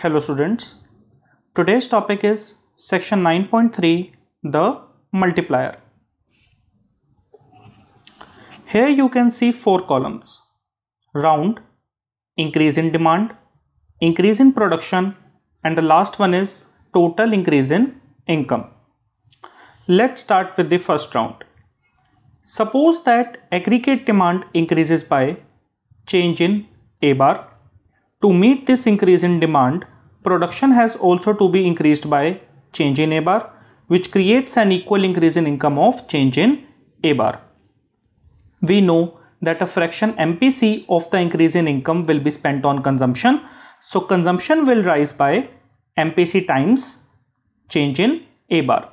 Hello students. Today's topic is section 9.3 the multiplier. Here you can see four columns round, increase in demand, increase in production and the last one is total increase in income. Let's start with the first round. Suppose that aggregate demand increases by change in A bar to meet this increase in demand, production has also to be increased by change in A bar, which creates an equal increase in income of change in A bar. We know that a fraction MPC of the increase in income will be spent on consumption. So consumption will rise by MPC times change in A bar,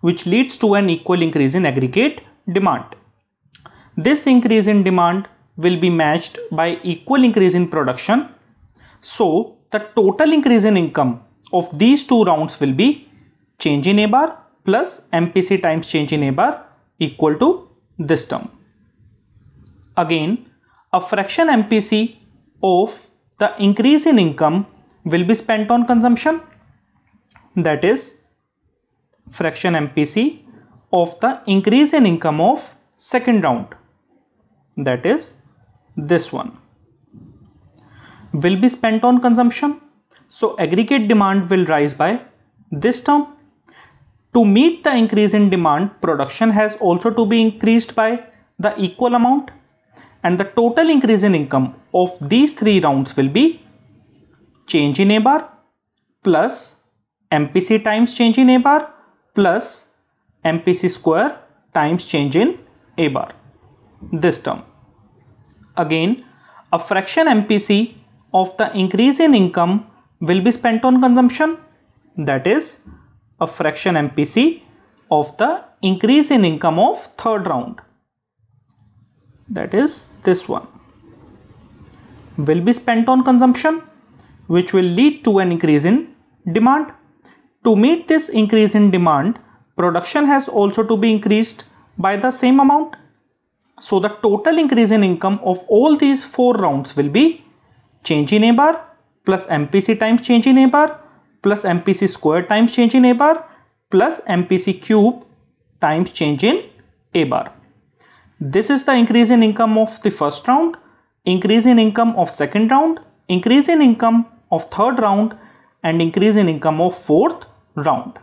which leads to an equal increase in aggregate demand. This increase in demand will be matched by equal increase in production so the total increase in income of these two rounds will be change in a bar plus MPC times change in a bar equal to this term. Again, a fraction MPC of the increase in income will be spent on consumption that is fraction MPC of the increase in income of second round that is this one will be spent on consumption. So aggregate demand will rise by this term. To meet the increase in demand, production has also to be increased by the equal amount and the total increase in income of these three rounds will be change in A bar plus MPC times change in A bar plus MPC square times change in A bar. This term. Again, a fraction MPC of the increase in income will be spent on consumption that is a fraction MPC of the increase in income of third round that is this one will be spent on consumption which will lead to an increase in demand. To meet this increase in demand production has also to be increased by the same amount. So the total increase in income of all these four rounds will be change in a bar plus MPC times change in a bar plus MPC square times change in a bar plus MPC cube times change in a bar. This is the increase in income of the first round, increase in income of second round, increase in income of third round and increase in income of fourth round.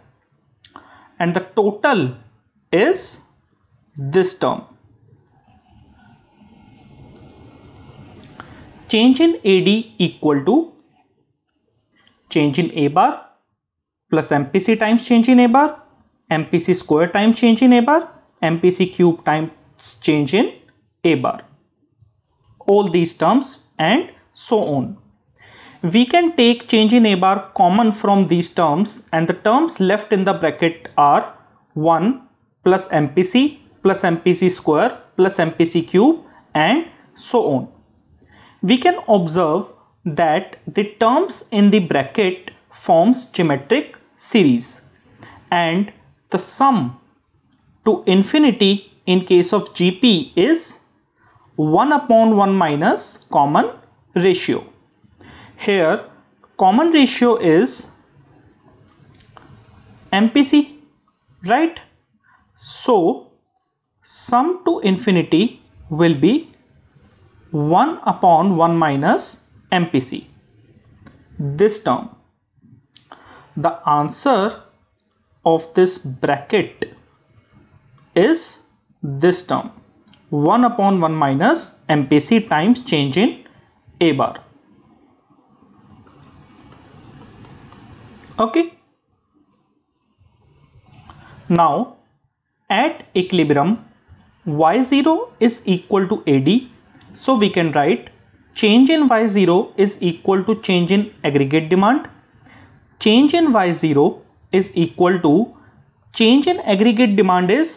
And the total is this term change in AD equal to change in A bar plus MPC times change in A bar, MPC square times change in A bar, MPC cube times change in A bar. All these terms and so on. We can take change in A bar common from these terms and the terms left in the bracket are 1 plus MPC plus MPC square plus MPC cube and so on we can observe that the terms in the bracket forms geometric series and the sum to infinity in case of GP is 1 upon 1 minus common ratio. Here common ratio is MPC right. So sum to infinity will be 1 upon 1 minus MPC this term the answer of this bracket is this term 1 upon 1 minus MPC times change in A bar okay now at equilibrium y0 is equal to AD so we can write change in Y0 is equal to change in aggregate demand. Change in Y0 is equal to change in aggregate demand is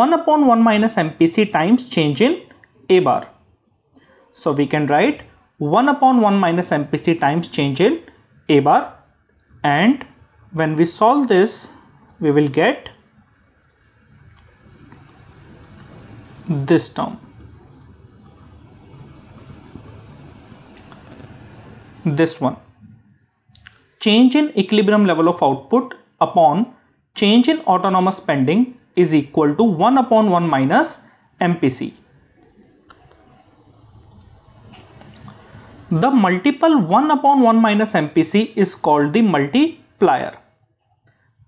1 upon 1 minus MPC times change in A bar. So we can write 1 upon 1 minus MPC times change in A bar and when we solve this we will get this term this one change in equilibrium level of output upon change in autonomous spending is equal to 1 upon 1 minus MPC. The multiple 1 upon 1 minus MPC is called the multiplier.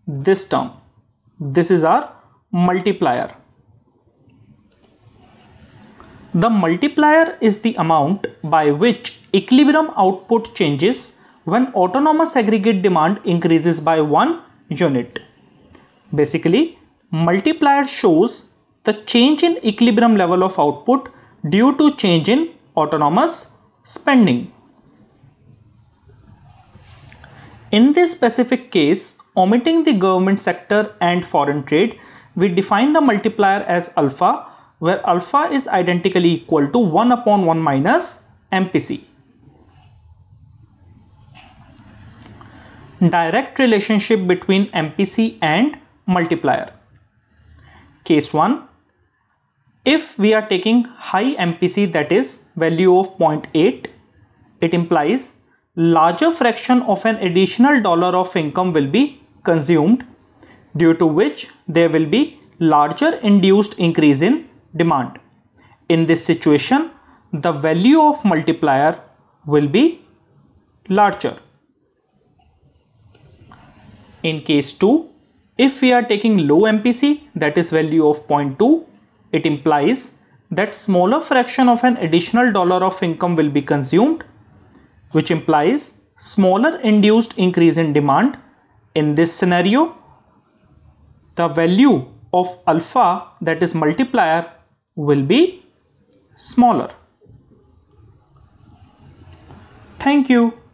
This term, this is our multiplier. The multiplier is the amount by which equilibrium output changes when autonomous aggregate demand increases by 1 unit. Basically, multiplier shows the change in equilibrium level of output due to change in autonomous spending. In this specific case, omitting the government sector and foreign trade, we define the multiplier as alpha, where alpha is identically equal to 1 upon 1 minus MPC. direct relationship between MPC and multiplier. Case 1 If we are taking high MPC that is value of 0.8 it implies larger fraction of an additional dollar of income will be consumed due to which there will be larger induced increase in demand. In this situation the value of multiplier will be larger. In case 2, if we are taking low MPC, that is value of 0.2, it implies that smaller fraction of an additional dollar of income will be consumed, which implies smaller induced increase in demand. In this scenario, the value of alpha, that is multiplier, will be smaller. Thank you.